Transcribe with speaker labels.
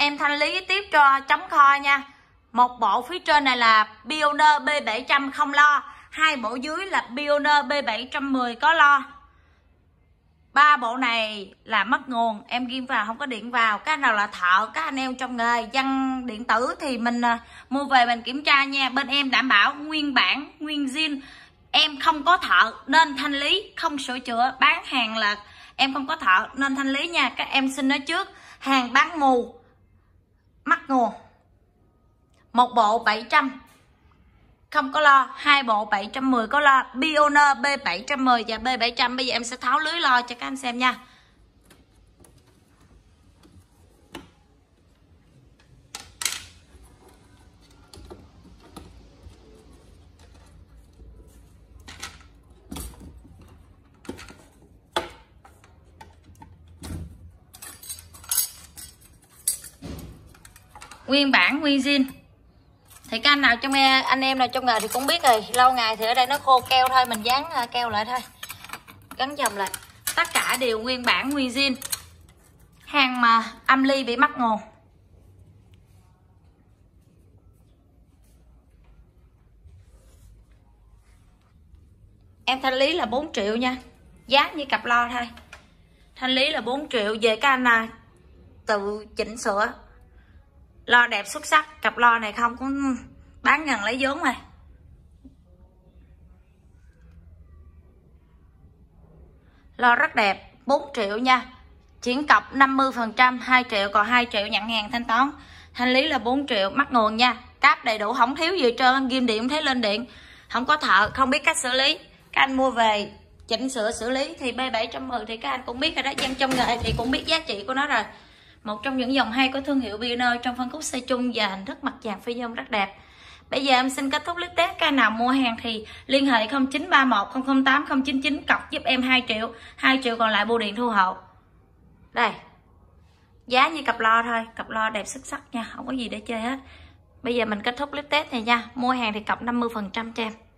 Speaker 1: em thanh lý tiếp cho chống kho nha một bộ phía trên này là Pioneer B700 không lo hai bộ dưới là Pioneer B710 có lo ba bộ này là mất nguồn em ghim vào không có điện vào cái nào là thợ các anh em trong nghề dân điện tử thì mình à, mua về mình kiểm tra nha bên em đảm bảo nguyên bản nguyên zin em không có thợ nên thanh lý không sửa chữa bán hàng là em không có thợ nên thanh lý nha các em xin nói trước hàng bán mù mắt ngùa một bộ 700 không có lo hai bộ 710 có lo Pioneer B710 và B700 bây giờ em sẽ tháo lưới lo cho các anh xem nha nguyên bản nguyên zin thì các anh nào trong anh em nào trong nghề thì cũng biết rồi lâu ngày thì ở đây nó khô keo thôi mình dán à, keo lại thôi gắn dầm lại tất cả đều nguyên bản nguyên zin hàng mà âm ly bị mắc nguồn em thanh lý là 4 triệu nha giá như cặp lo thôi thanh lý là 4 triệu về các anh à, tự chỉnh sửa lo đẹp xuất sắc cặp lo này không có bán gần lấy vốn rồi lo rất đẹp 4 triệu nha chuyển cọc 50 phần trăm 2 triệu còn 2 triệu nhận hàng thanh toán thanh lý là 4 triệu mắc nguồn nha cáp đầy đủ không thiếu gì trơn ghim điện thấy lên điện không có thợ không biết cách xử lý các anh mua về chỉnh sửa xử lý thì b 710 thì các anh cũng biết rồi đó dân trong nghề thì cũng biết giá trị của nó rồi một trong những dòng hay của thương hiệu Pioneer trong phân khúc xe chung và hình thức mặt dạng phi nhôm rất đẹp. Bây giờ em xin kết thúc clip test Cái nào mua hàng thì liên hệ 0931 008 099 cọc giúp em 2 triệu 2 triệu còn lại bù điện thu hộ đây giá như cặp lo thôi cặp lo đẹp xuất sắc nha không có gì để chơi hết bây giờ mình kết thúc clip test này nha mua hàng thì cọc 50 cho em